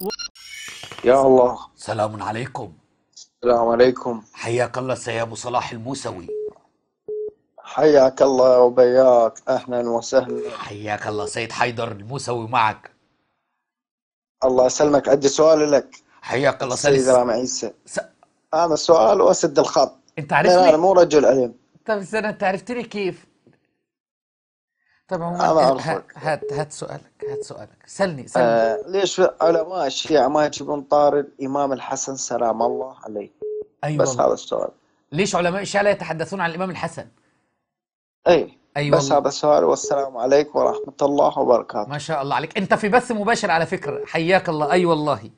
و... يا الله سلام عليكم السلام عليكم حياك الله سي ابو صلاح الموسوي حياك الله وبياك اهلا وسهلا حياك الله سيد حيدر الموسوي معك الله يسلمك عندي سؤال لك حياك الله سيد رامي عيسى س... انا السؤال واسد الخط انت عرفتني انا مو رجل علم طيب انت عرفتني كيف طب هو هات هات سؤالك هات سؤالك سلني آه، سلني آه ليش علماء الشيعة ما يجيبون طارد الإمام الحسن سلام الله عليه أيوة بس هذا السؤال ليش علماء الشيعة لا يتحدثون عن الإمام الحسن إيه، أي أيوة بس هذا السؤال والسلام عليكم ورحمة الله وبركاته ما شاء الله عليك أنت في بث مباشر على فكرة حياك الله أي أيوة والله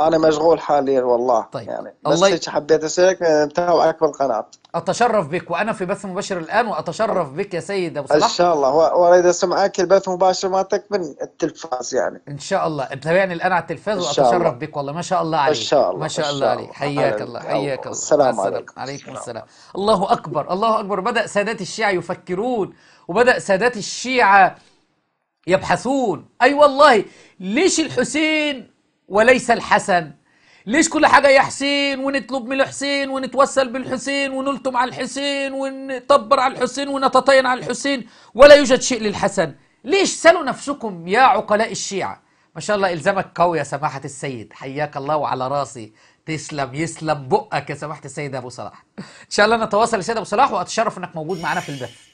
انا مشغول حاليا والله طيب يعني بس الله ي... حبيت اسالك آه، متابعك بالقناه اتشرف بك وانا في بث مباشر الان واتشرف بك يا سيد ابو صلاح ان شاء الله واريد اسمعك البث مباشر مالتك من التلفاز يعني ان شاء الله تابعني الان على التلفاز واتشرف بك والله ما شاء الله عليك ان شاء الله ما شاء الله عليك حياك الله حياك الله السلام عليكم عليكم السلام الله اكبر الله اكبر بدا سادات الشيعه يفكرون وبدا سادات الشيعه يبحثون اي أيوة والله ليش الحسين وليس الحسن ليش كل حاجة يا حسين ونطلب من الحسين ونتوسل بالحسين ونلتم على الحسين ونطبر على الحسين ونتطين على الحسين ولا يوجد شيء للحسن ليش سألوا نفسكم يا عقلاء الشيعة ما شاء الله إلزامك قوي يا سماحة السيد حياك الله وعلى راسي تسلم يسلم بقك يا سماحة السيد أبو صلاح إن شاء الله نتواصل يا سيد أبو صلاح وأتشرف أنك موجود معنا في البث